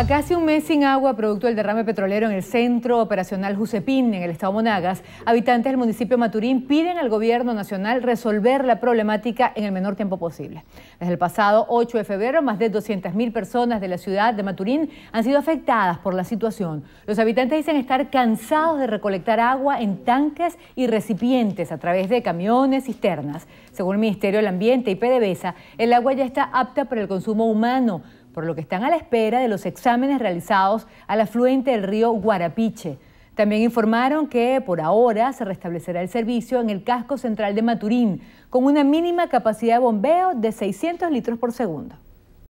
A casi un mes sin agua, producto del derrame petrolero en el centro operacional Jusepín, en el estado Monagas, habitantes del municipio Maturín piden al gobierno nacional resolver la problemática en el menor tiempo posible. Desde el pasado 8 de febrero, más de 200.000 personas de la ciudad de Maturín han sido afectadas por la situación. Los habitantes dicen estar cansados de recolectar agua en tanques y recipientes a través de camiones, cisternas. Según el Ministerio del Ambiente y PDVSA, el agua ya está apta para el consumo humano por lo que están a la espera de los exámenes realizados al afluente del río Guarapiche. También informaron que por ahora se restablecerá el servicio en el casco central de Maturín, con una mínima capacidad de bombeo de 600 litros por segundo.